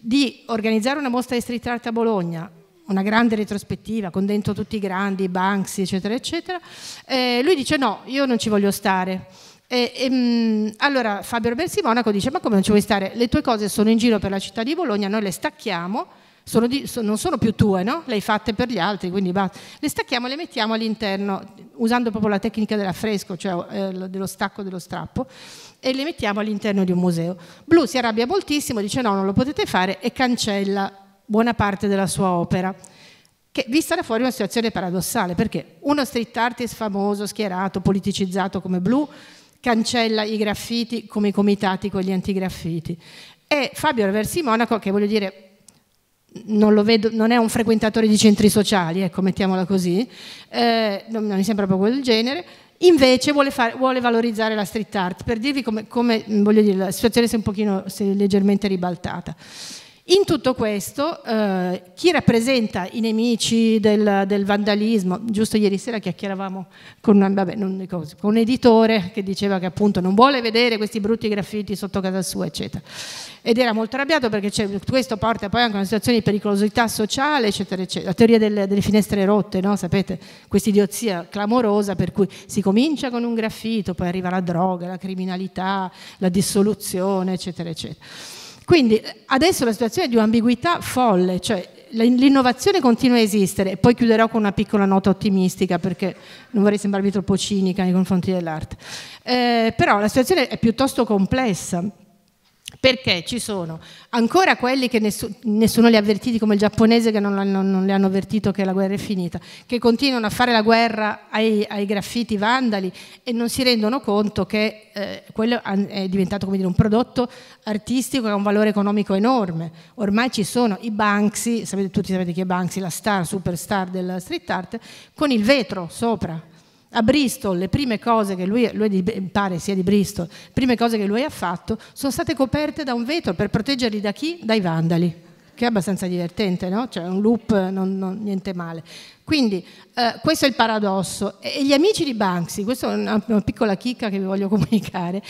S2: di organizzare una mostra di street art a Bologna, una grande retrospettiva con dentro tutti i grandi, Banksy, eccetera, eccetera, eh, lui dice no, io non ci voglio stare. E, e, ehm, allora Fabio Roversi Monaco dice ma come non ci vuoi stare? Le tue cose sono in giro per la città di Bologna, noi le stacchiamo sono di, so, non sono più tue, no? le hai fatte per gli altri, quindi basta. Le stacchiamo e le mettiamo all'interno, usando proprio la tecnica dell'affresco, cioè eh, dello stacco dello strappo, e le mettiamo all'interno di un museo. Blu si arrabbia moltissimo, dice no, non lo potete fare e cancella buona parte della sua opera che vista da fuori è una situazione paradossale, perché uno street artist famoso, schierato, politicizzato come Blu, cancella i graffiti come i comitati con gli antigraffiti. E Fabio Reversi Monaco, che voglio dire non, vedo, non, è un frequentatore di centri sociali, ecco, mettiamola così, eh, non, non, mi sembra proprio quel genere, invece vuole, fare, vuole, valorizzare la street art, per dirvi come, come dire, la situazione si è un pochino è leggermente ribaltata. In tutto questo, eh, chi rappresenta i nemici del, del, vandalismo, giusto ieri sera chiacchieravamo con, una, vabbè, non, con, un editore che diceva che appunto non vuole vedere questi brutti graffiti sotto casa sua, eccetera. Ed era molto arrabbiato perché questo porta poi anche a una situazione di pericolosità sociale, eccetera, eccetera. La teoria delle, delle finestre rotte, no? sapete, questa idiozia clamorosa per cui si comincia con un graffito, poi arriva la droga, la criminalità, la dissoluzione, eccetera, eccetera. Quindi adesso la situazione è di un'ambiguità folle, cioè l'innovazione continua a esistere e poi chiuderò con una piccola nota ottimistica perché non vorrei sembrarvi troppo cinica nei confronti dell'arte. Eh, però la situazione è piuttosto complessa perché ci sono ancora quelli che nessuno, nessuno li ha avvertiti come il giapponese che non, non, non, le hanno avvertito che la guerra è finita, che continuano a fare la guerra ai, ai graffiti vandali e non si rendono conto che eh, quello è diventato dire, un prodotto artistico che ha un valore economico enorme. Ormai ci sono i Banksy, sapete, tutti sapete chi è Banksy, la star, superstar della street art, con il vetro sopra, a Bristol le prime cose che lui, lui di, pare sia di Bristol, le prime cose che lui ha fatto sono state coperte da un vetro per proteggerli da chi? Dai vandali, che è abbastanza divertente, no? Cioè un loop, non, non, niente male. Quindi eh, questo è il paradosso. E gli amici di Banksy, questa è una, una piccola chicca che vi voglio comunicare,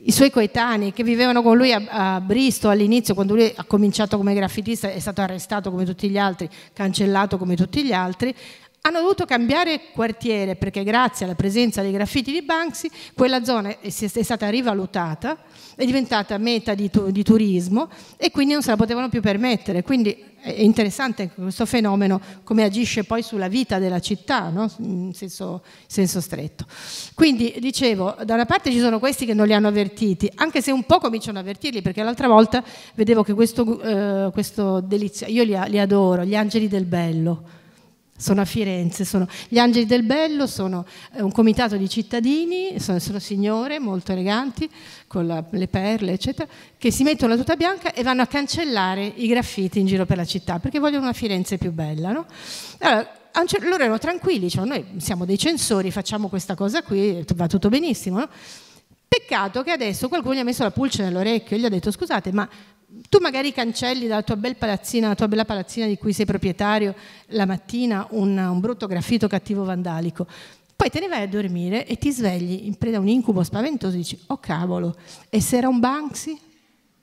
S2: i suoi coetanei che vivevano con lui a, a Bristol all'inizio, quando lui ha cominciato come graffitista, è stato arrestato come tutti gli altri, cancellato come tutti gli altri, hanno dovuto cambiare quartiere perché grazie alla presenza dei graffiti di Banksy quella zona è stata rivalutata, è diventata meta di, tu di turismo e quindi non se la potevano più permettere. Quindi è interessante questo fenomeno come agisce poi sulla vita della città, no? in, senso, in senso stretto. Quindi dicevo, da una parte ci sono questi che non li hanno avvertiti, anche se un po' cominciano a avvertirli perché l'altra volta vedevo che questo, eh, questo delizio, io li, li adoro, gli angeli del bello sono a Firenze, sono gli Angeli del Bello, sono eh, un comitato di cittadini, sono, sono signore molto eleganti, con la, le perle, eccetera, che si mettono la tuta bianca e vanno a cancellare i graffiti in giro per la città, perché vogliono una Firenze più bella. No? Allora, loro erano tranquilli, dicevano noi siamo dei censori, facciamo questa cosa qui, va tutto benissimo. No? Peccato che adesso qualcuno gli ha messo la pulce nell'orecchio e gli ha detto scusate ma tu magari cancelli dalla tua, bel palazzina, tua bella palazzina di cui sei proprietario la mattina un, un brutto graffito cattivo vandalico, poi te ne vai a dormire e ti svegli in preda a un incubo spaventoso e dici, oh cavolo, e se era un Banksy?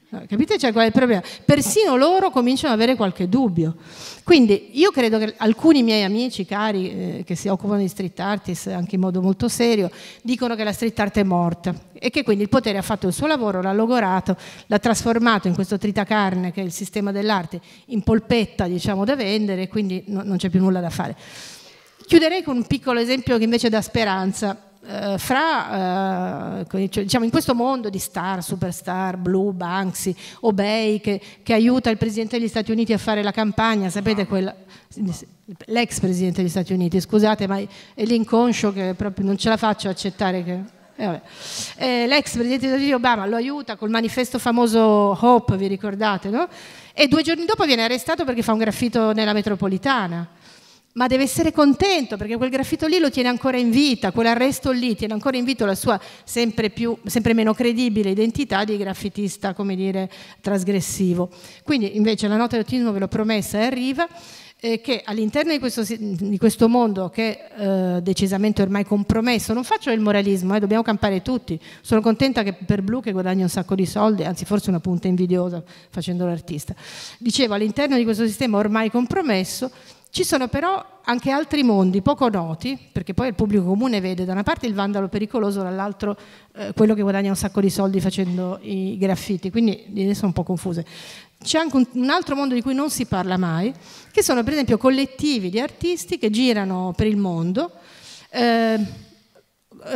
S2: Capite cioè, qual è il problema? Persino loro cominciano ad avere qualche dubbio. Quindi io credo che alcuni miei amici cari eh, che si occupano di street artist anche in modo molto serio dicono che la street art è morta e che quindi il potere ha fatto il suo lavoro, l'ha logorato, l'ha trasformato in questo tritacarne che è il sistema dell'arte in polpetta diciamo da vendere e quindi no, non c'è più nulla da fare. Chiuderei con un piccolo esempio che invece dà speranza eh, fra, eh, diciamo, in questo mondo di star, superstar, Blue, Banksy, Obey, che, che, aiuta il Presidente degli Stati Uniti a fare la campagna, sapete ah. quella... L'ex Presidente degli Stati Uniti, scusate, ma è l'inconscio che proprio non ce la faccio accettare che... Eh, eh, l'ex presidente degli Stati Uniti Obama lo aiuta col manifesto famoso Hope, vi ricordate, no? E due giorni dopo viene arrestato perché fa un graffito nella metropolitana ma deve essere contento perché quel graffito lì lo tiene ancora in vita, quell'arresto lì tiene ancora in vita la sua sempre, più, sempre meno credibile identità di graffitista, come dire, trasgressivo. Quindi invece la nota di ottimismo ve l'ho promessa e arriva, eh, che all'interno di questo, di questo, mondo che eh, decisamente ormai compromesso, non faccio il moralismo, eh, dobbiamo campare tutti, sono contenta che per Blu che guadagni un sacco di soldi, anzi forse una punta invidiosa facendo l'artista. Dicevo, all'interno di questo sistema ormai compromesso ci sono però anche altri mondi poco noti, perché poi il pubblico comune vede da una parte il vandalo pericoloso, dall'altro eh, quello che guadagna un sacco di soldi facendo i graffiti, quindi ne eh, sono un po' confuse. C'è anche un, un altro mondo di cui non si parla mai, che sono per esempio collettivi di artisti che girano per il mondo. Eh,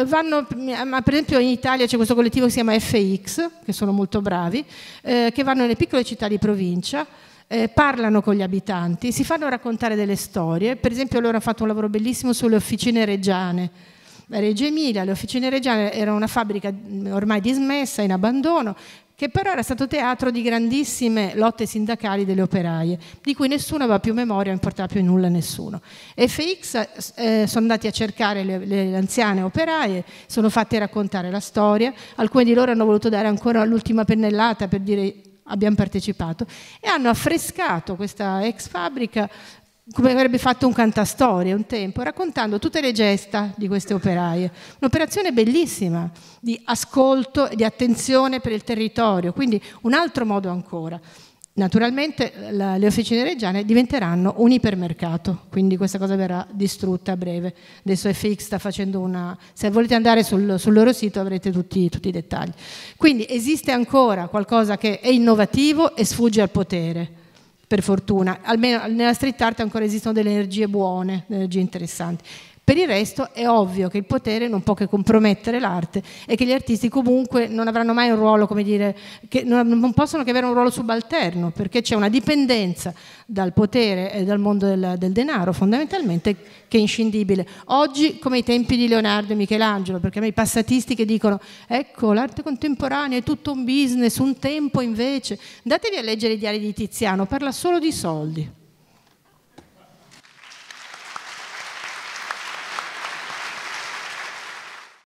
S2: Vanno, per esempio in Italia c'è questo collettivo che si chiama FX, che sono molto bravi, eh, che vanno nelle piccole città di provincia eh, parlano con gli abitanti, si fanno raccontare delle storie, per esempio loro hanno fatto un lavoro bellissimo sulle officine reggiane, eh, Reggio Emilia, le officine reggiane era una fabbrica mm, ormai dismessa, in abbandono, che però era stato teatro di grandissime lotte sindacali delle operaie, di cui nessuno aveva più memoria, non importava più nulla a nessuno. FX eh, sono andati a cercare le, le, anziane operaie, sono fatti raccontare la storia, alcuni di loro hanno voluto dare ancora l'ultima pennellata per dire abbiamo partecipato, e hanno affrescato questa ex fabbrica come avrebbe fatto un cantastorie un tempo, raccontando tutte le gesta di queste operaie. Un'operazione bellissima di ascolto e di attenzione per il territorio, quindi un altro modo ancora. Naturalmente eh, la, le officine reggiane diventeranno un ipermercato, quindi questa cosa verrà distrutta a breve. Adesso FX sta facendo una... se volete andare sul, sul loro sito avrete tutti, tutti, i dettagli. Quindi esiste ancora qualcosa che è innovativo e sfugge al potere, per fortuna. Almeno nella street art ancora esistono delle energie buone, delle energie interessanti. Per il resto è ovvio che il potere non può che compromettere l'arte e che gli artisti comunque non avranno mai un ruolo, come dire, che non, possono che avere un ruolo subalterno, perché c'è una dipendenza dal potere e dal mondo del, del denaro fondamentalmente che è inscindibile. Oggi come i tempi di Leonardo e Michelangelo, perché a me i passatisti che dicono ecco l'arte contemporanea è tutto un business, un tempo invece, datevi a leggere i diari di Tiziano, parla solo di soldi